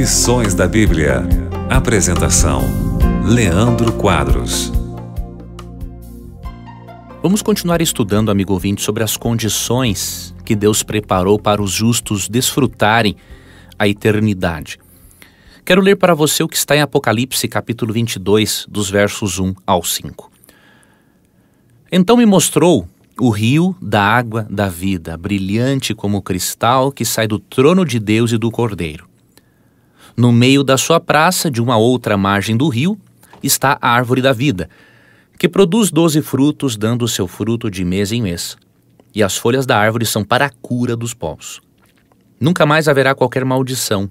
Lições da Bíblia. Apresentação: Leandro Quadros. Vamos continuar estudando, amigo ouvinte, sobre as condições que Deus preparou para os justos desfrutarem a eternidade. Quero ler para você o que está em Apocalipse, capítulo 22, dos versos 1 ao 5. Então me mostrou o rio da água da vida, brilhante como cristal que sai do trono de Deus e do Cordeiro. No meio da sua praça, de uma outra margem do rio, está a árvore da vida, que produz doze frutos, dando seu fruto de mês em mês. E as folhas da árvore são para a cura dos povos. Nunca mais haverá qualquer maldição.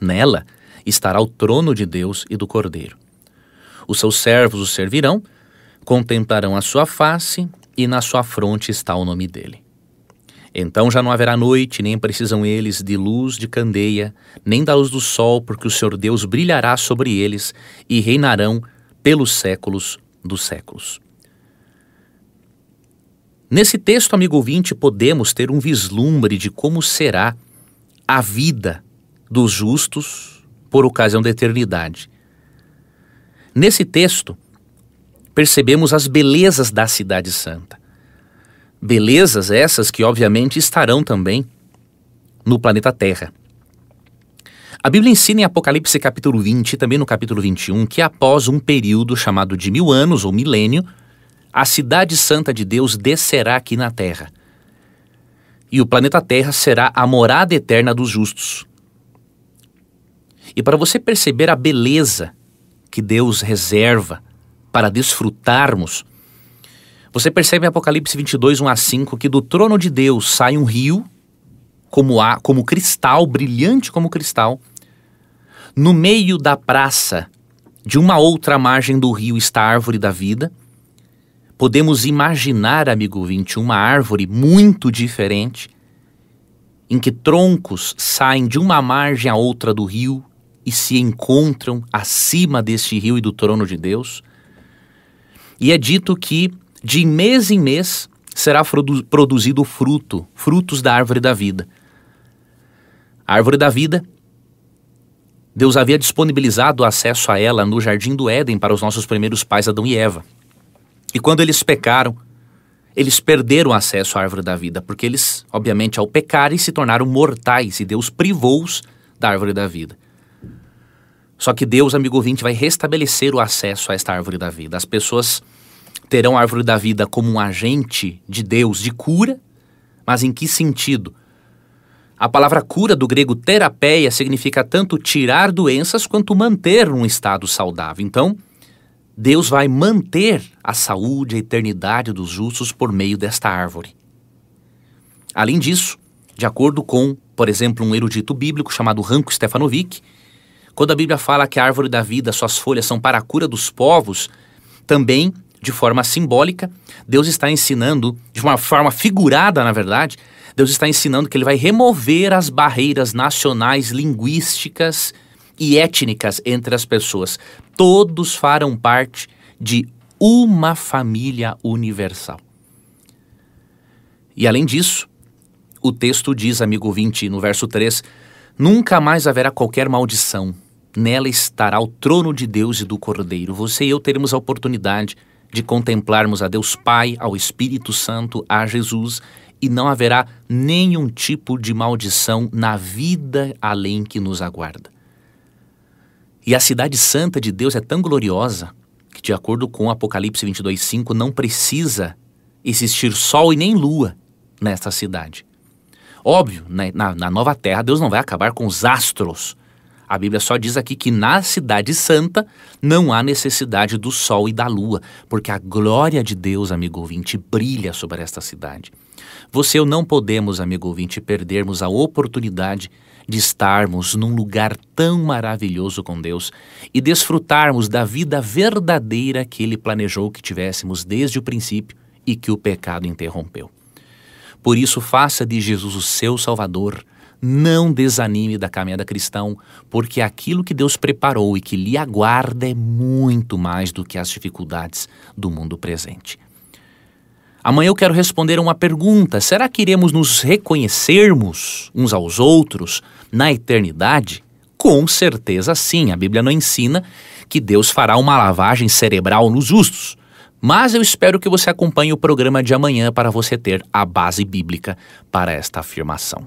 Nela estará o trono de Deus e do Cordeiro. Os seus servos o servirão, contemplarão a sua face, e na sua fronte está o nome dele. Então já não haverá noite, nem precisam eles de luz de candeia, nem da luz do sol, porque o Senhor Deus brilhará sobre eles e reinarão pelos séculos dos séculos. Nesse texto, amigo ouvinte, podemos ter um vislumbre de como será a vida dos justos por ocasião da eternidade. Nesse texto, percebemos as belezas da Cidade Santa. Belezas essas que, obviamente, estarão também no planeta Terra. A Bíblia ensina em Apocalipse capítulo 20 e também no capítulo 21 que após um período chamado de mil anos ou milênio, a cidade santa de Deus descerá aqui na Terra. E o planeta Terra será a morada eterna dos justos. E para você perceber a beleza que Deus reserva para desfrutarmos você percebe em Apocalipse 22, 1 a 5, que do trono de Deus sai um rio, como, a, como cristal, brilhante como cristal. No meio da praça, de uma outra margem do rio, está a árvore da vida. Podemos imaginar, amigo 20, uma árvore muito diferente, em que troncos saem de uma margem a outra do rio e se encontram acima deste rio e do trono de Deus. E é dito que de mês em mês será produ produzido fruto, frutos da árvore da vida. A árvore da vida, Deus havia disponibilizado acesso a ela no jardim do Éden para os nossos primeiros pais Adão e Eva. E quando eles pecaram, eles perderam acesso à árvore da vida, porque eles, obviamente, ao pecarem, se tornaram mortais e Deus privou-os da árvore da vida. Só que Deus, amigo ouvinte, vai restabelecer o acesso a esta árvore da vida. As pessoas terão a árvore da vida como um agente de Deus de cura, mas em que sentido? A palavra cura do grego terapeia significa tanto tirar doenças quanto manter um estado saudável. Então, Deus vai manter a saúde, a eternidade dos justos por meio desta árvore. Além disso, de acordo com, por exemplo, um erudito bíblico chamado Ranko Stefanovic, quando a Bíblia fala que a árvore da vida, suas folhas são para a cura dos povos, também de forma simbólica, Deus está ensinando, de uma forma figurada, na verdade, Deus está ensinando que ele vai remover as barreiras nacionais, linguísticas e étnicas entre as pessoas. Todos farão parte de uma família universal. E além disso, o texto diz, amigo 20, no verso 3: Nunca mais haverá qualquer maldição. Nela estará o trono de Deus e do Cordeiro. Você e eu teremos a oportunidade de contemplarmos a Deus Pai, ao Espírito Santo, a Jesus, e não haverá nenhum tipo de maldição na vida além que nos aguarda. E a cidade santa de Deus é tão gloriosa que, de acordo com Apocalipse 22,5, não precisa existir sol e nem lua nesta cidade. Óbvio, né, na, na, nova terra, Deus não vai acabar com os astros a Bíblia só diz aqui que na Cidade Santa não há necessidade do sol e da lua, porque a glória de Deus, amigo ouvinte, brilha sobre esta cidade. Você eu não podemos, amigo ouvinte, perdermos a oportunidade de estarmos num lugar tão maravilhoso com Deus e desfrutarmos da vida verdadeira que Ele planejou que tivéssemos desde o princípio e que o pecado interrompeu. Por isso, faça de Jesus o seu Salvador não desanime da caminhada cristã, porque aquilo que Deus preparou e que lhe aguarda é muito mais do que as dificuldades do mundo presente. Amanhã eu quero responder a uma pergunta: será que iremos nos reconhecermos uns aos outros na eternidade? Com certeza sim. A Bíblia não ensina que Deus fará uma lavagem cerebral nos justos. Mas eu espero que você acompanhe o programa de amanhã para você ter a base bíblica para esta afirmação.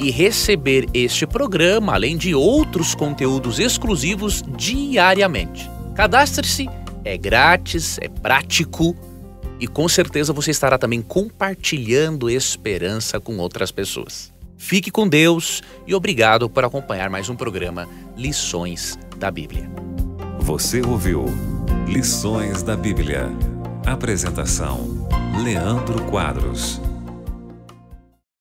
e receber este programa, além de outros conteúdos exclusivos diariamente. Cadastre-se, é grátis, é prático e com certeza você estará também compartilhando esperança com outras pessoas. Fique com Deus e obrigado por acompanhar mais um programa Lições da Bíblia. Você ouviu Lições da Bíblia. Apresentação: Leandro Quadros.